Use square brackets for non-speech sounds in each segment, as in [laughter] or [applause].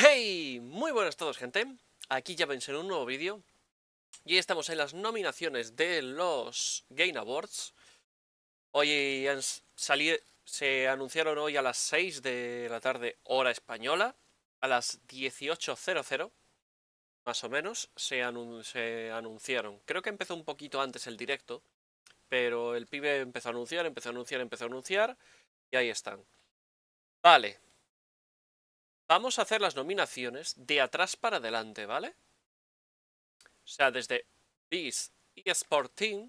¡Hey! Muy buenas a todos, gente. Aquí ya ven en un nuevo vídeo. Y hoy estamos en las nominaciones de los Game Awards. Hoy se anunciaron hoy a las 6 de la tarde, hora española. A las 18.00, más o menos, se, se anunciaron. Creo que empezó un poquito antes el directo. Pero el pibe empezó a anunciar, empezó a anunciar, empezó a anunciar. Y ahí están. Vale, Vamos a hacer las nominaciones de atrás para adelante, ¿vale? O sea, desde This y Sporting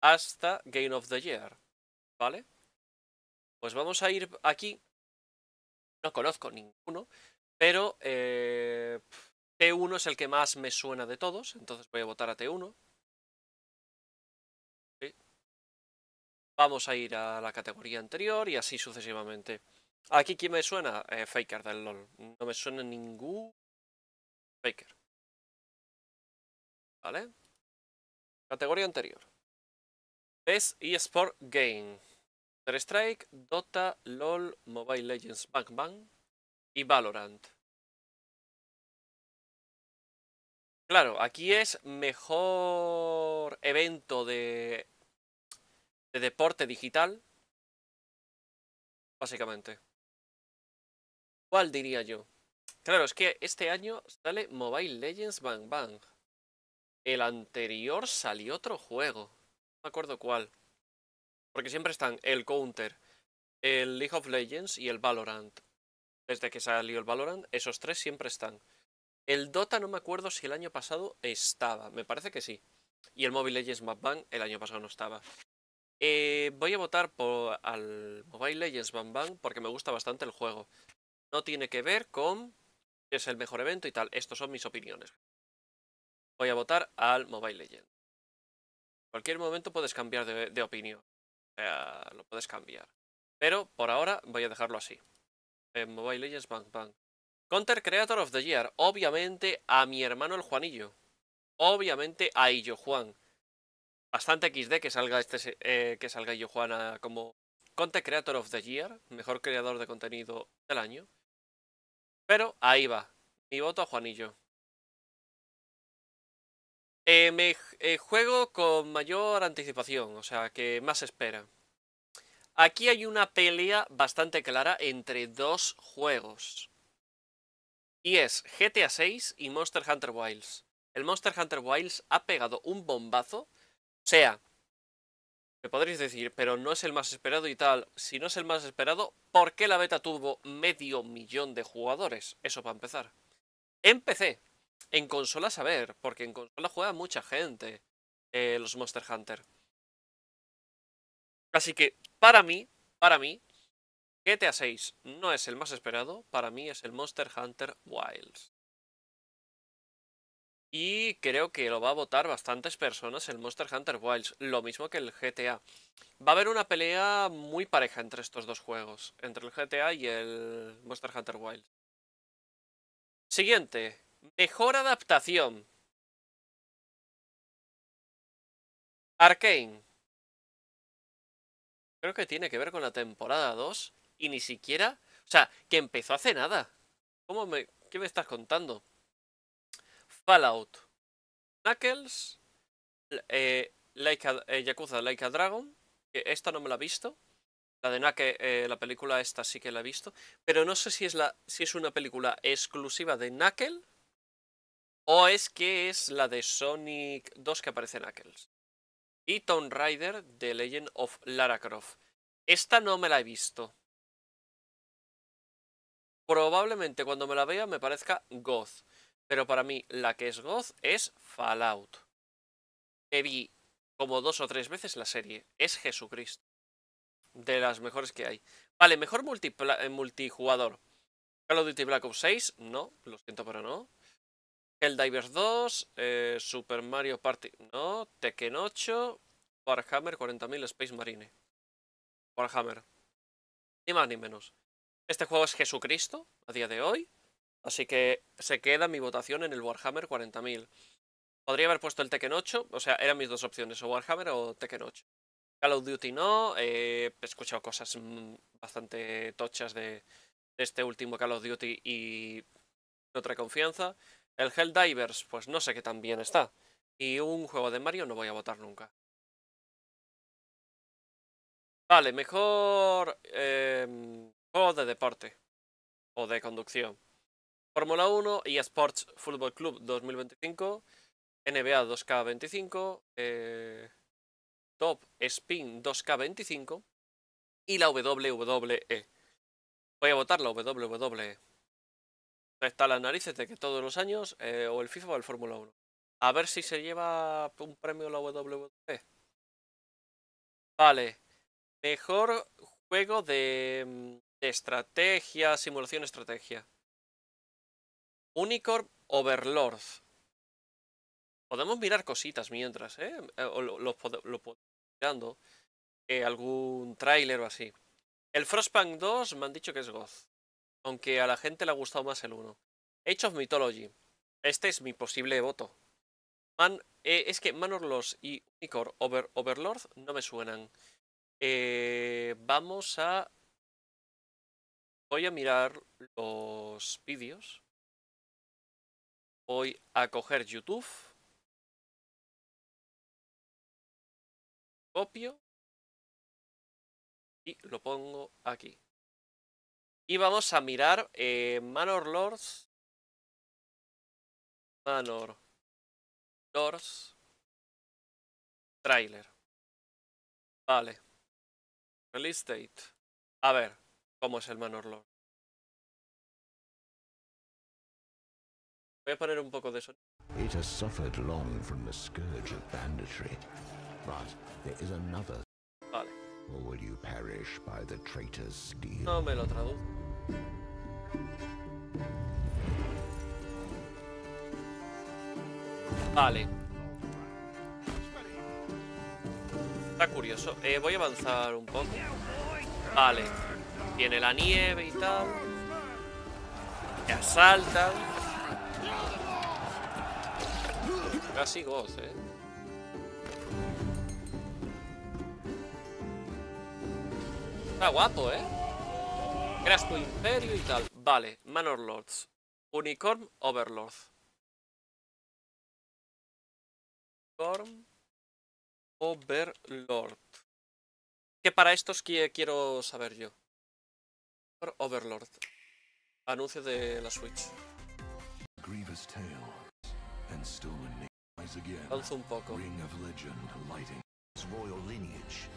hasta Game of the Year, ¿vale? Pues vamos a ir aquí. No conozco ninguno, pero eh, T1 es el que más me suena de todos, entonces voy a votar a T1. Vamos a ir a la categoría anterior y así sucesivamente. Aquí, ¿quién me suena? Eh, Faker del LOL. No me suena ningún Faker. ¿Vale? Categoría anterior. Best eSport Game. Star Strike, Dota, LOL, Mobile Legends, Bang Bang y Valorant. Claro, aquí es mejor evento de, de deporte digital, básicamente. ¿Cuál diría yo? Claro, es que este año sale Mobile Legends Bang Bang. El anterior salió otro juego. No me acuerdo cuál. Porque siempre están el Counter, el League of Legends y el Valorant. Desde que salió el Valorant, esos tres siempre están. El Dota no me acuerdo si el año pasado estaba. Me parece que sí. Y el Mobile Legends Bang Bang el año pasado no estaba. Eh, voy a votar por, al Mobile Legends Bang Bang porque me gusta bastante el juego. No tiene que ver con si es el mejor evento y tal. Estas son mis opiniones. Voy a votar al Mobile Legends. En cualquier momento puedes cambiar de, opinión. O sea, lo puedes cambiar. Pero por ahora voy a dejarlo así. Mobile Legends Bang Bang. Counter Creator of the Year. Obviamente a mi hermano el Juanillo. Obviamente a Illo Juan. Bastante XD que salga este eh, que salga Illo Juan como Counter Creator of the Year, mejor creador de contenido del año. Pero ahí va. Mi voto a Juanillo. Eh, me eh, juego con mayor anticipación, o sea, que más espera. Aquí hay una pelea bastante clara entre dos juegos. Y es GTA 6 y Monster Hunter Wilds. El Monster Hunter Wilds ha pegado un bombazo. O sea, me podréis decir, pero no es el más esperado y tal. Si no es el más esperado, ¿por qué la beta tuvo medio millón de jugadores? Eso para empezar. En PC, en consolas a ver, porque en consola juega mucha gente eh, los Monster Hunter. Así que, para mí, para mí, GTA 6 no es el más esperado, para mí es el Monster Hunter Wilds. Y creo que lo va a votar bastantes personas el Monster Hunter Wilds, lo mismo que el GTA. Va a haber una pelea muy pareja entre estos dos juegos, entre el GTA y el Monster Hunter Wilds. Siguiente, mejor adaptación. Arkane. Creo que tiene que ver con la temporada 2 y ni siquiera... O sea, que empezó hace nada. ¿Cómo me... ¿Qué me estás contando? Fallout, Knuckles, eh, eh, Yakuza Like a Dragon, que esta no me la he visto. La de Knuckles, eh, la película esta sí que la he visto. Pero no sé si es, la, si es una película exclusiva de Knuckles o es que es la de Sonic 2 que aparece Knuckles. Y Tomb Raider de Legend of Lara Croft. Esta no me la he visto. Probablemente cuando me la vea me parezca Goth. Pero para mí, la que es Goz es Fallout. Que vi como dos o tres veces la serie. Es Jesucristo. De las mejores que hay. Vale, mejor eh, multijugador. Call of Duty Black Ops 6, no, lo siento, pero no. Helldivers 2, eh, Super Mario Party, no. Tekken 8, Warhammer 40.000 Space Marine. Warhammer. Ni más ni menos. Este juego es Jesucristo a día de hoy. Así que se queda mi votación en el Warhammer 40.000. Podría haber puesto el Tekken 8, o sea, eran mis dos opciones, o Warhammer o Tekken 8. Call of Duty no, eh, he escuchado cosas mm, bastante tochas de, este último Call of Duty y otra confianza. El Helldivers, pues no sé qué tan bien está. Y un juego de Mario no voy a votar nunca. Vale, mejor em, juego de deporte o de conducción. Fórmula 1 y Sports Football Club 2025, NBA 2K25, Top Spin 2K25 y la WWE. Voy a votar la WWE. E. Está las narices de que todos los años eh, o el FIFA o el Fórmula 1. A ver si se lleva un premio la WWE. Vale. Mejor juego de mm, estrategia, simulación estrategia. Unicorp Overlord. Podemos mirar cositas mientras, ¿eh? eh o lo, lo, mirando. Eh, algún tráiler o así. El Frostpunk 2 me han dicho que es Goth. Aunque a la gente le ha gustado más el 1. Age of Mythology. Este es mi posible voto. Man, eh, es que Manor y Unicorn Over, Overlord no me suenan. vamos a... Voy a mirar los vídeos. Voy a coger YouTube. Copio. Y lo pongo aquí. Y vamos a mirar eh, Manor Lords. Manor Lords. Trailer. Vale. Release estate A ver, ¿cómo es el Manor Lord? Voy a poner un poco de sonido. It has suffered long from the scourge of banditry. But there is another. Vale. Or will you perish by the traitor's steel? No me lo traduzco. Vale. Está curioso. Eh, voy a avanzar un poco. Vale. Tiene la nieve y tal. Te asaltan. Casi goz, eh. Está guapo, eh. Creas tu imperio y tal. Vale, Manor Lords. Unicorn Overlord. Unicorn Overlord. Que para estos quiero saber yo. Overlord. Anuncio de la Switch. Grievous again. Alzo un poco. Royal lineage.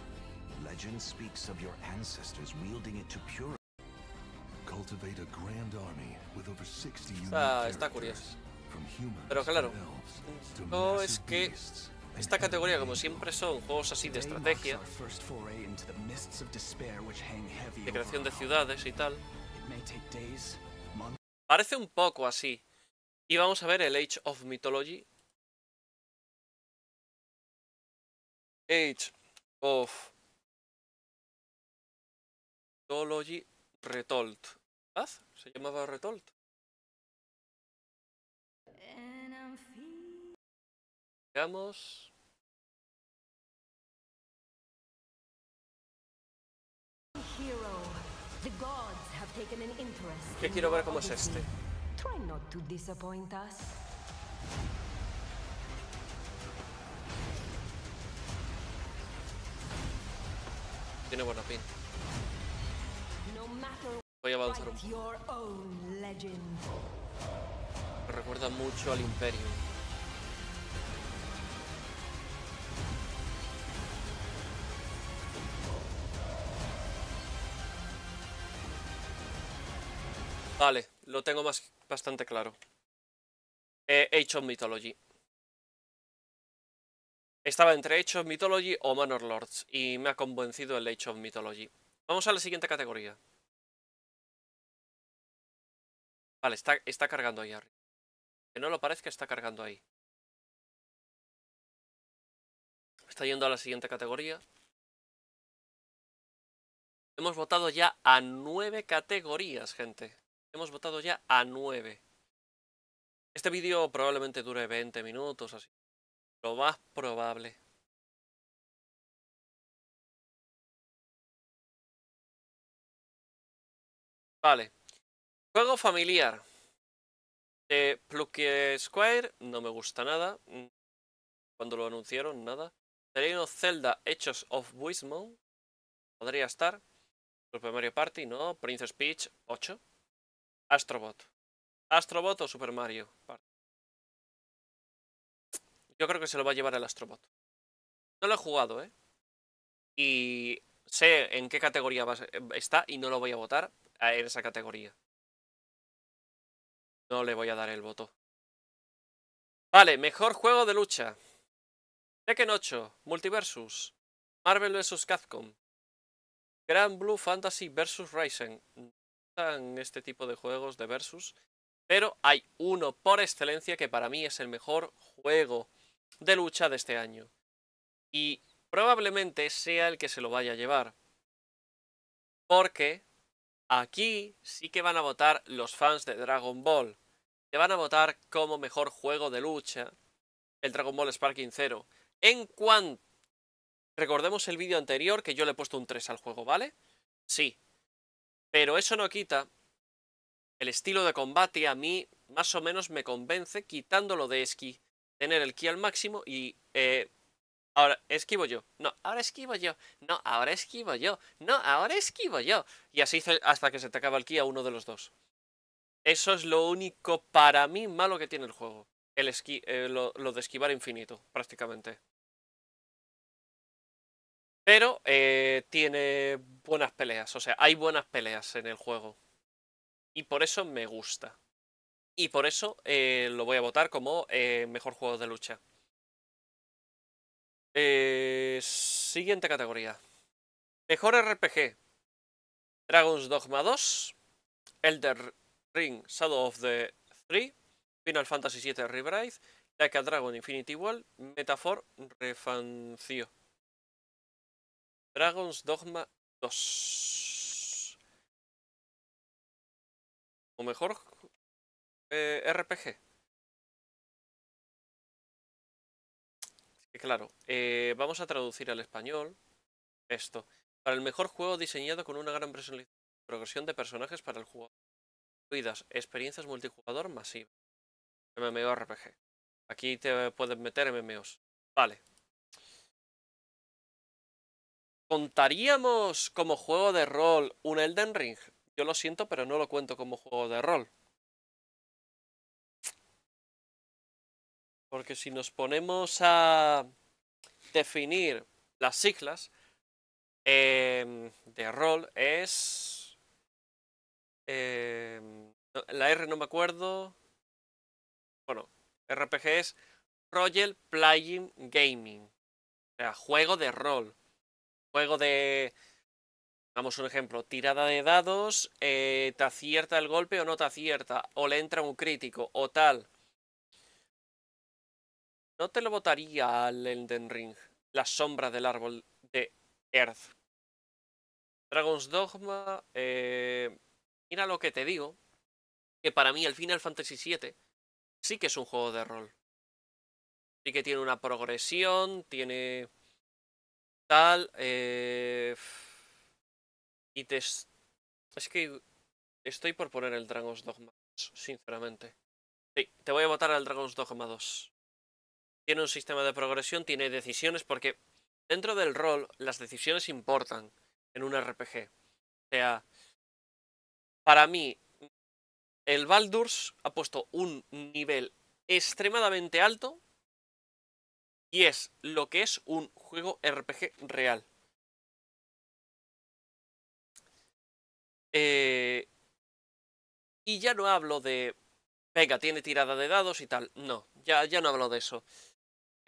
Legend speaks of your ancestors wielding it to pure. Cultivate a grand army with over 60 ah, está curioso. Pero claro, no es que esta categoría, como siempre, son juegos así de estrategia, de creación de ciudades y tal. Parece un poco así. Y vamos a ver el Age of Mythology Age of Mythology Retold. ¿Verdad? ¿Se llamaba Retold? Veamos. Que quiero ver cómo es este. Try not to disappoint us. Tiene buena pinta. Voy a avanzar un poco. recuerda mucho al Imperio. Vale, lo tengo más bastante claro. he eh, hecho Mythology. Estaba entre Age of Mythology o Manor Lords, y me ha convencido el Age of Mythology. Vamos a la siguiente categoría. Vale, está, está cargando ahí arriba. Que no lo parezca, está cargando ahí. Está yendo a la siguiente categoría. Hemos votado ya a nueve categorías, gente. Hemos votado ya a nueve. Este vídeo probablemente dure 20 minutos, así más probable. Vale. Juego familiar. De eh, Plucky Square. No me gusta nada. Mm, cuando lo anunciaron, nada. Terreno Zelda Hechos of Wisdom. Podría estar. Super Mario Party, no. Princess Peach, 8. Astrobot. Astrobot o Super Mario Party. Yo creo que se lo va a llevar el Astrobot. No lo he jugado, ¿eh? Y sé en qué categoría está y no lo voy a votar en esa categoría. No le voy a dar el voto. Vale, mejor juego de lucha. Tekken 8, Multiversus, Marvel vs. Capcom, Grand Blue Fantasy vs. Ryzen. están este tipo de juegos de versus, pero hay uno por excelencia que para mí es el mejor juego de lucha de este año. Y probablemente sea el que se lo vaya a llevar. Porque aquí sí que van a votar los fans de Dragon Ball. Que van a votar como mejor juego de lucha el Dragon Ball Sparking 0. En cuanto... Recordemos el vídeo anterior que yo le he puesto un 3 al juego, ¿vale? Sí. Pero eso no quita el estilo de combate a mí más o menos me convence quitándolo de esquí tener el ki al máximo y eh, ahora esquivo yo, no, ahora esquivo yo, no, ahora esquivo yo, no, ahora esquivo yo. Y así hasta que se te acaba el ki a uno de los dos. Eso es lo único para mí malo que tiene el juego. El eh, lo, de esquivar infinito, prácticamente. Pero eh, tiene buenas peleas, o sea, hay buenas peleas en el juego. Y por eso me gusta y por eso eh, lo voy a votar como eh, mejor juego de lucha. Eh, siguiente categoría. Mejor RPG. Dragon's Dogma 2, Elder Ring Shadow of the Three. Final Fantasy VII Rebirth, Like a Dragon Infinity Wall, Metaphor Refancio. Dragon's Dogma 2. O mejor eh, RPG. claro, eh, vamos a traducir al español esto. Para el mejor juego diseñado con una gran progresión de personajes para el jugador. Cuidas, experiencias multijugador masiva. MMORPG. Aquí te puedes meter MMOs. Vale. ¿Contaríamos como juego de rol un Elden Ring? Yo lo siento, pero no lo cuento como juego de rol. Porque si nos ponemos a definir las siglas em, de rol es... Em, la R no me acuerdo. Bueno, RPG es Royal Playing Gaming. O sea, juego de rol. Juego de... damos un ejemplo, tirada de dados, eh, te acierta el golpe o no te acierta, o le entra un crítico, o tal. No te lo votaría al Elden Ring. La sombra del árbol de Earth. Dragon's Dogma. Eh, mira lo que te digo. Que para mí el Final Fantasy VII sí que es un juego de rol. Sí que tiene una progresión, tiene tal. Eh, y te. Es que estoy por poner el Dragon's Dogma 2, sinceramente. Sí, te voy a votar al Dragon's Dogma 2 tiene un sistema de progresión, tiene decisiones, porque dentro del rol las decisiones importan en un RPG. O sea, para mí, el Baldur's ha puesto un nivel extremadamente alto y es lo que es un juego RPG real. Eh, y ya no hablo de, venga, tiene tirada de dados y tal. No, ya, ya no hablo de eso.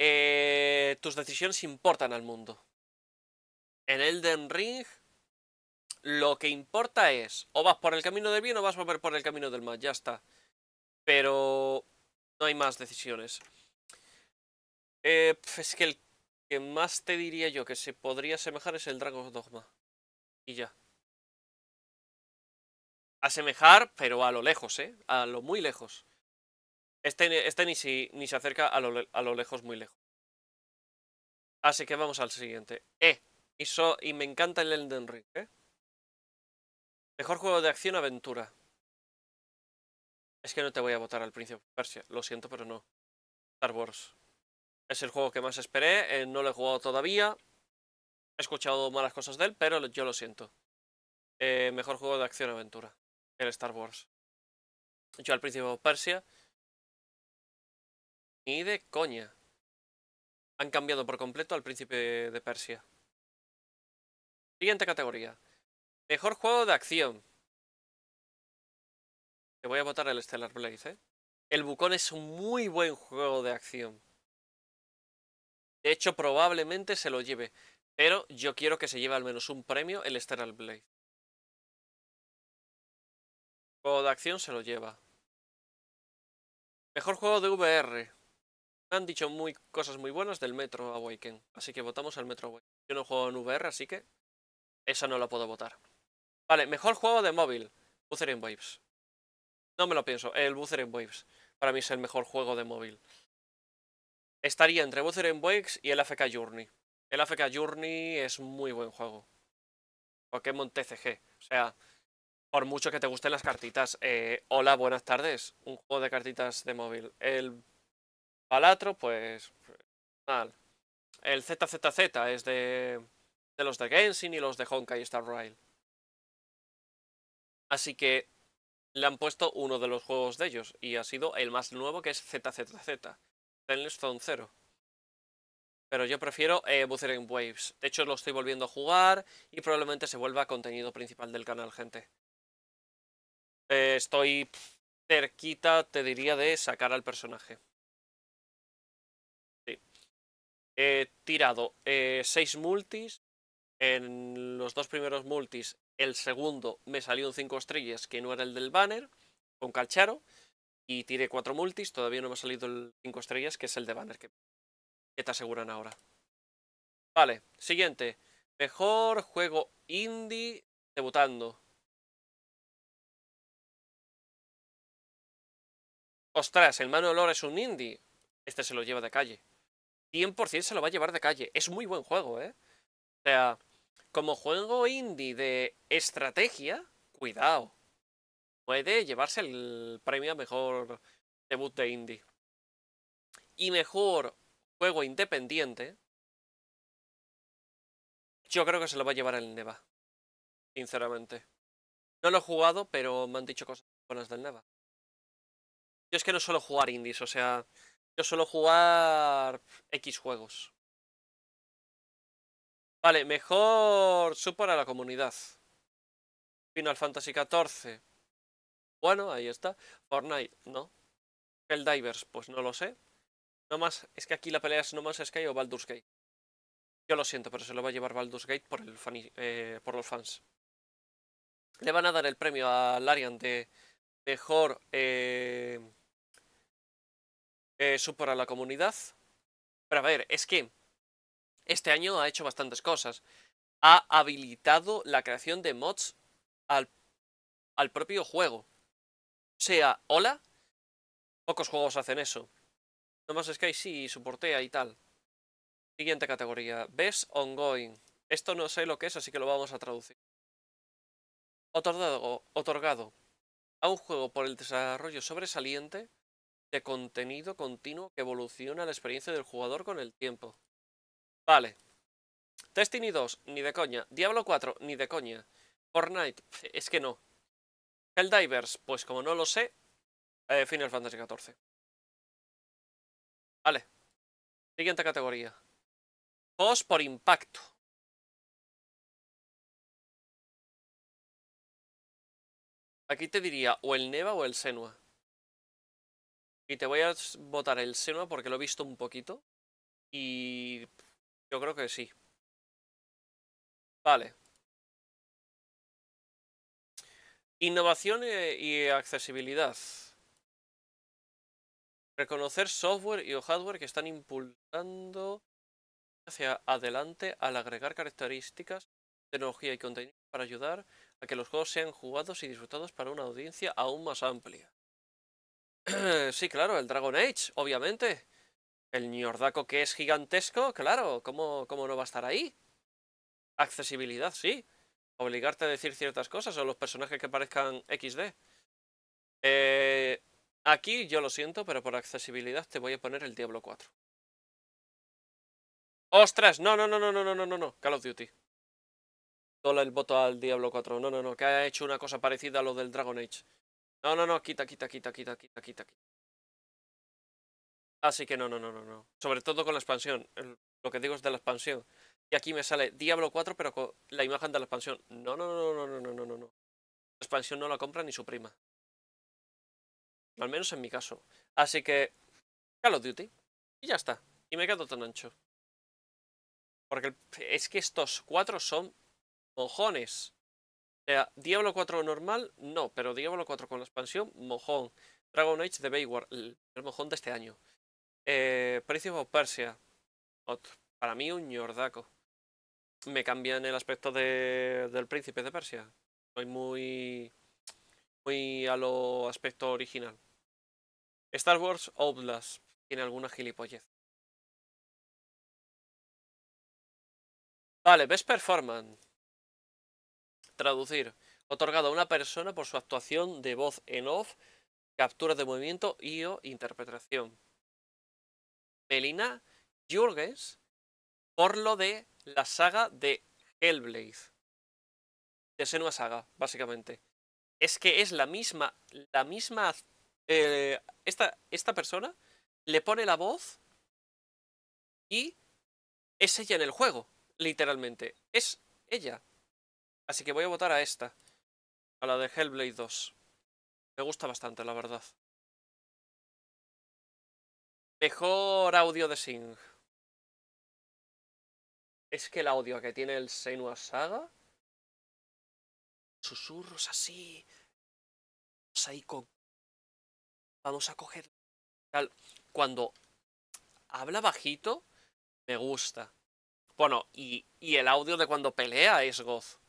Eh, tus decisiones importan al mundo. En Elden Ring, lo que importa es o vas por el camino del bien o vas a por el camino del mal, ya está. Pero no hay más decisiones. Eh, es que el que más te diría yo que se podría asemejar es el Dragon's Dogma. Y ya. Asemejar, pero a lo lejos, ¿eh? A lo muy lejos. Este, este ni, se acerca a lo, lejos, muy lejos. Así que vamos al siguiente. Eh, y, y me encanta el Elden Ring, ¿eh? Mejor juego de acción-aventura. Es que no te voy a votar al Príncipe Persia. Lo siento, pero no. Star Wars. Es el juego que más esperé. Eh, no lo he jugado todavía. He escuchado malas cosas de él, pero yo lo siento. Eh, mejor juego de acción-aventura. El Star Wars. Yo al Príncipe Persia. Ni de coña. Han cambiado por completo al príncipe de Persia. Siguiente categoría. Mejor juego de acción. Te voy a votar el Stellar Blade. ¿eh? El Bucón es un muy buen juego de acción. De hecho, probablemente se lo lleve. Pero yo quiero que se lleve al menos un premio el Stellar Blade. Juego de acción se lo lleva. Mejor juego de VR han dicho muy, cosas muy buenas del Metro Awaken, así que votamos al Metro Awaken. Yo no juego en VR, así que Eso no lo puedo votar. Vale, mejor juego de móvil, and Waves. No me lo pienso, el en Waves. Para mí es el mejor juego de móvil. Estaría entre en Waves y el AFK Journey. El AFK Journey es muy buen juego. Pokémon TCG. O sea, por mucho que te gusten las cartitas. Eh, hola, buenas tardes. Un juego de cartitas de móvil. El Palatro, pues. Mal. El ZZZ es de, de los de Genshin y los de Honkai Star Rail. Así que le han puesto uno de los juegos de ellos y ha sido el más nuevo que es ZZZ, Zone 0. Pero yo prefiero eh, Waves. De hecho, lo estoy volviendo a jugar y probablemente se vuelva contenido principal del canal, gente. Eh, estoy cerquita, te diría, de sacar al personaje. he tirado 6 eh, multis. En los dos primeros multis, el segundo me salió un 5 estrellas que no era el del banner, con Calcharo. Y tiré 4 multis, todavía no me ha salido el 5 estrellas, que es el de banner que, te aseguran ahora. Vale, siguiente. Mejor juego indie debutando. Ostras, el Mano Olor es un indie. Este se lo lleva de calle. 100% se lo va a llevar de calle. Es muy buen juego, ¿eh? O sea, como juego indie de estrategia, cuidado. Puede llevarse el premio a mejor debut de indie. Y mejor juego independiente. Yo creo que se lo va a llevar el Neva. Sinceramente. No lo he jugado, pero me han dicho cosas buenas del Neva. Yo es que no suelo jugar indies, o sea, yo suelo jugar X juegos. Vale, mejor Super a la comunidad. Final Fantasy XIV. Bueno, ahí está. Fortnite, ¿no? el divers pues no lo sé. más es que aquí la pelea es nomás Sky o Baldur's Gate. Yo lo siento, pero se lo va a llevar Baldur's Gate por, el eh, por los fans. Le van a dar el premio a Larian de mejor eh, eh, supera la comunidad. Pero a ver, es que este año ha hecho bastantes cosas. Ha habilitado la creación de mods al, al propio juego. O sea, hola, pocos juegos hacen eso. Nomás Sky sí, soportea y tal. Siguiente categoría, Best Ongoing. Esto no sé lo que es, así que lo vamos a traducir. Otorgado, otorgado a un juego por el desarrollo sobresaliente de contenido continuo que evoluciona la experiencia del jugador con el tiempo. Vale. Destiny 2, ni de coña. Diablo 4, ni de coña. Fortnite, es que no. Helldivers, pues como no lo sé, eh, Final Fantasy XIV. Vale. Siguiente categoría. Boss por impacto. Aquí te diría o el Neva o el Senua. Y te voy a votar el seno porque lo he visto un poquito. Y yo creo que sí. Vale. Innovación eh, y accesibilidad. Reconocer software y o hardware que están impulsando hacia adelante al agregar características, tecnología y contenido para ayudar a que los juegos sean jugados y disfrutados para una audiencia aún más amplia. [clears throat] sí, claro, el Dragon Age, obviamente. El Ñordaco que es gigantesco, claro, ¿cómo, ¿cómo no va a estar ahí? Accesibilidad, sí. Obligarte a decir ciertas cosas o los personajes que parezcan XD. Eh, aquí yo lo siento, pero por accesibilidad te voy a poner el Diablo 4. ¡Ostras! No, no, no, no, no, no, no, no, Call of Duty. Dola el voto al Diablo 4. No, no, no, que ha hecho una cosa parecida a lo del Dragon Age. No, no, no, quita, quita, quita, quita, quita, quita, quita. Así que no, no, no, no, no. Sobre todo con la expansión. lo que digo es de la expansión. Y aquí me sale Diablo 4, pero con la imagen de la expansión. No, no, no, no, no, no, no, no, no. La expansión no la compra ni su prima. Al menos en mi caso. Así que. Call of Duty. Y ya está. Y me quedo tan ancho. Porque es que estos cuatro son mojones. Eh, Diablo 4 normal, no, pero Diablo 4 con la expansión, mojón. Dragon Age de Bayward, el mojón de este año. Eh, príncipe of o Persia, Para mí un ñordaco. Me cambian el aspecto del príncipe de Persia. Soy muy. muy a lo aspecto original. Star Wars Oblast. Tiene alguna gilipollez. Vale, best performance. Traducir. Otorgado a una persona por su actuación de voz en off, captura de movimiento y o interpretación. Melina Jurgens por lo de la saga de Hellblade. De Senua Saga, básicamente. Es que es la misma, la misma... Eh, esta, esta persona le pone la voz y es ella en el juego, literalmente. Es ella. Así que voy a votar a esta. A la de Hellblade 2. Me gusta bastante, la verdad. Mejor audio de Sing. Es que el audio que tiene el Senua Saga... Susurros así... Vamos con... Vamos a coger... Cuando habla bajito, me gusta. Bueno, y, y el audio de cuando pelea es goz.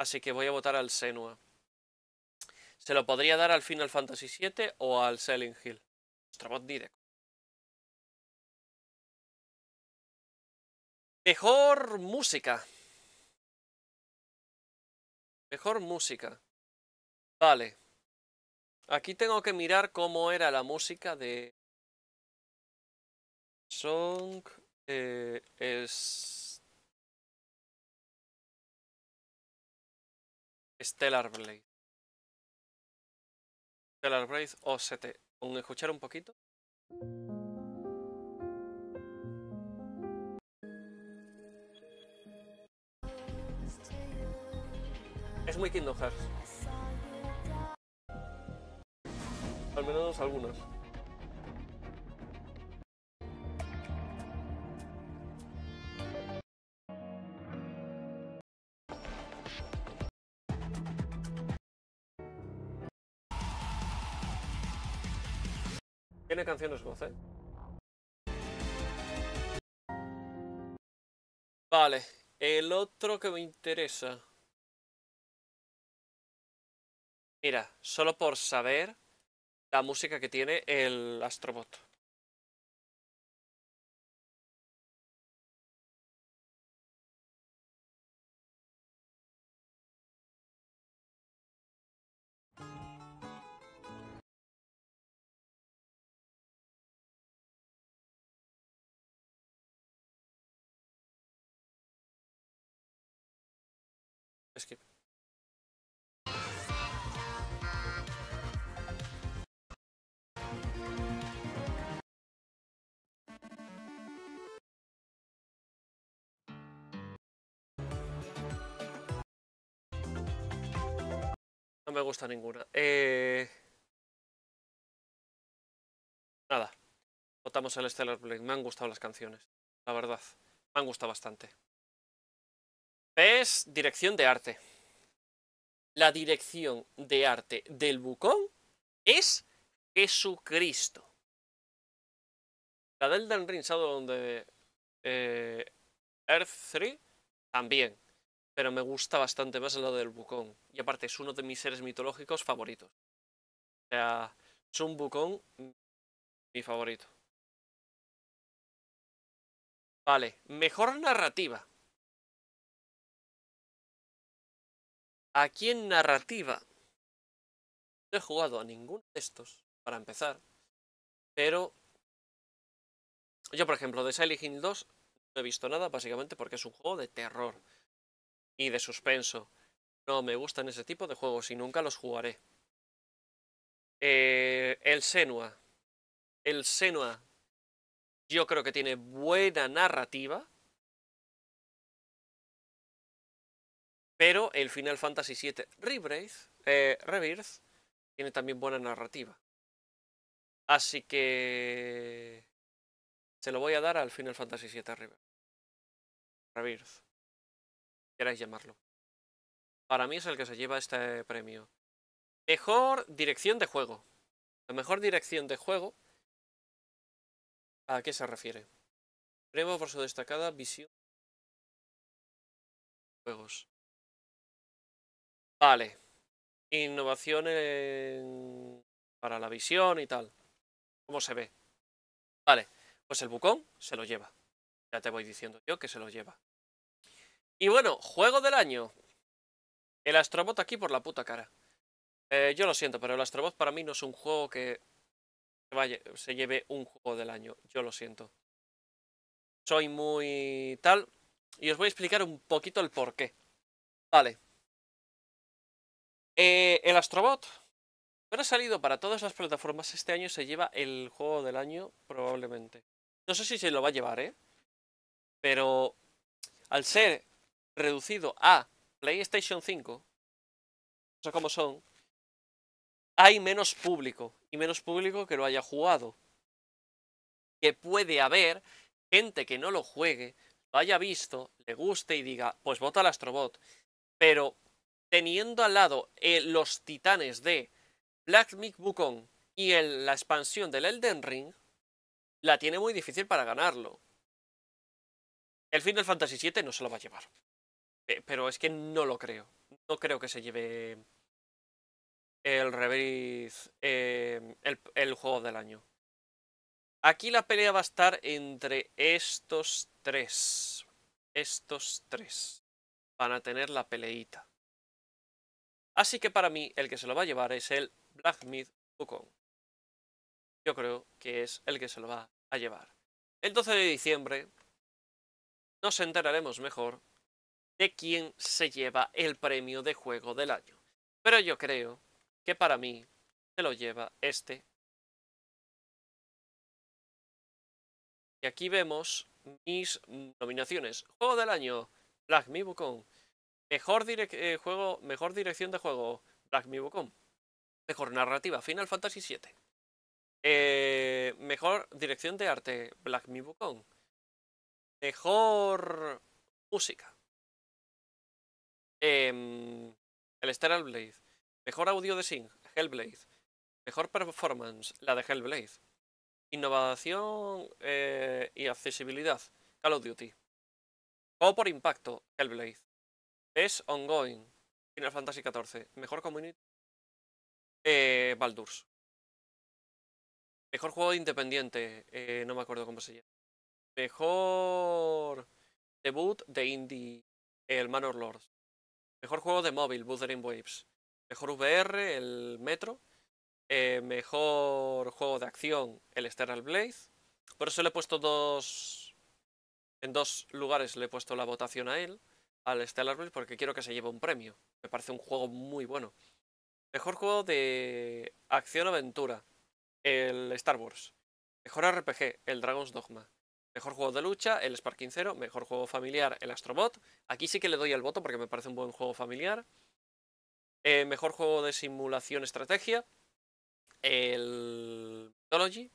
Así que voy a votar al Senua. Se lo podría dar al Final Fantasy VII o al Selling Hill. voz directa. Mejor música. Mejor música. Vale. Aquí tengo que mirar cómo era la música de... Song... Eh, es... Stellar Blade. Stellar Blade OST. Con escuchar un poquito. Es muy Kindle Hearts. Al menos algunos. canción canciones voz, ¿eh? Vale, el otro que me interesa. Mira, solo por saber la música que tiene el Astrobot. No me gusta ninguna. Eh... Nada. Votamos el Stellar Blade. Me han gustado las canciones. La verdad. Me han gustado bastante es dirección de arte. La dirección de arte del Bucón es Jesucristo. La del Dan Ring donde eh, Earth 3 también. Pero me gusta bastante más la del Bucón. Y aparte es uno de mis seres mitológicos favoritos. O sea, es un Bucón mi favorito. Vale, mejor narrativa. Aquí en narrativa no he jugado a ninguno de estos, para empezar. Pero yo, por ejemplo, de Silent Hill 2 no he visto nada, básicamente porque es un juego de terror y de suspenso. No me gustan ese tipo de juegos y nunca los jugaré. Eh, el Senua. El Senua yo creo que tiene buena narrativa. Pero el Final Fantasy VII eh, Rebirth, tiene también buena narrativa. Así que se lo voy a dar al Final Fantasy VII Rebirth. Rebirth. Queráis llamarlo. Para mí es el que se lleva este premio. Mejor dirección de juego. La mejor dirección de juego. ¿A qué se refiere? Premio por su destacada visión. Juegos. Vale. Innovación para la visión y tal. ¿Cómo se ve? Vale. Pues el bucón se lo lleva. Ya te voy diciendo yo que se lo lleva. Y bueno, juego del año. El Astrobot aquí por la puta cara. Eh, yo lo siento, pero el Astrobot para mí no es un juego que se lleve un juego del año. Yo lo siento. Soy muy tal. Y os voy a explicar un poquito el porqué, Vale. Eh, el Astrobot. Pero ha salido para todas las plataformas. Este año se lleva el juego del año, probablemente. No sé si se lo va a llevar, ¿eh? Pero al ser reducido a PlayStation 5, sé cómo son, hay menos público. Y menos público que lo haya jugado. Que puede haber gente que no lo juegue, lo haya visto, le guste y diga, pues vota al Astrobot. Pero teniendo al lado eh, los titanes de Black Mick y la expansión del Elden Ring, la tiene muy difícil para ganarlo. El Final Fantasy VII no se lo va a llevar. Eh, pero es que no lo creo. No creo que se lleve el em, el, el juego del año. Aquí la pelea va a estar entre estos tres. Estos tres van a tener la peleita. Así que para mí el que se lo va a llevar es el Blacksmith Wukong. Yo creo que es el que se lo va a llevar. El 12 de diciembre nos enteraremos mejor de quién se lleva el premio de juego del año. Pero yo creo que para mí se lo lleva este. Y aquí vemos mis nominaciones. Juego del año, Black Mid Wukong. Mejor, eh, juego, mejor dirección de juego, Black con Mejor narrativa, Final Fantasy VII. Eh, mejor dirección de arte, Black con Mejor música. Em, el Stellar Blade. Mejor audio de sync, Hellblade. Mejor performance, la de Hellblade. Innovación eh, y accesibilidad, Call of Duty. Juego por impacto, Hellblade. Es ongoing. Final Fantasy XIV. Mejor community. Baldur's. Mejor juego independiente. Eh, no me acuerdo cómo se llama. Mejor debut de indie. El Manor Lords. Mejor juego de móvil. Wuthering Waves. Mejor VR. El Metro. Eh, mejor juego de acción. El Steral Blade. Por eso le he puesto dos. En dos lugares le he puesto la votación a él al Stellar Blade porque quiero que se lleve un premio. Me parece un juego muy bueno. Mejor juego de acción-aventura, el Star Wars. Mejor RPG, el Dragon's Dogma. Mejor juego de lucha, el Sparking Zero. Mejor juego familiar, el Astrobot. Aquí sí que le doy el voto porque me parece un buen juego familiar. Eh, mejor juego de simulación estrategia, el Mythology.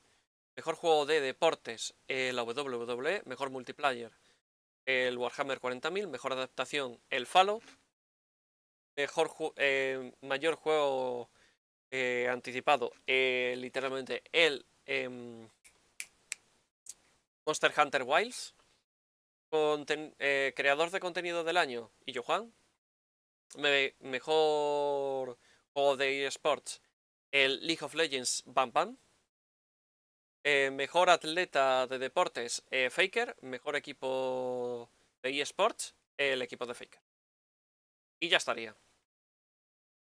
Mejor juego de deportes, el WWE. Mejor multiplayer, el Warhammer 40.000, mejor adaptación el Fallout, mejor eh, mayor juego eh, anticipado, eh, literalmente el em, Monster Hunter Wilds, creador de contenido del año y Johan, mejor juego de eSports, el League of Legends Bam Bam, eh, mejor atleta de deportes, eh, Faker. Mejor equipo de eSports, el equipo de Faker. Y ya estaría.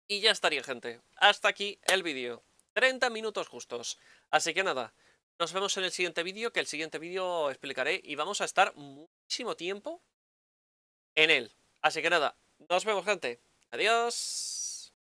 Y ya estaría, gente. Hasta aquí el vídeo. 30 minutos justos. Así que nada, nos vemos en el siguiente vídeo, que el siguiente vídeo explicaré y vamos a estar muchísimo tiempo en él. Así que nada, nos vemos, gente. Adiós.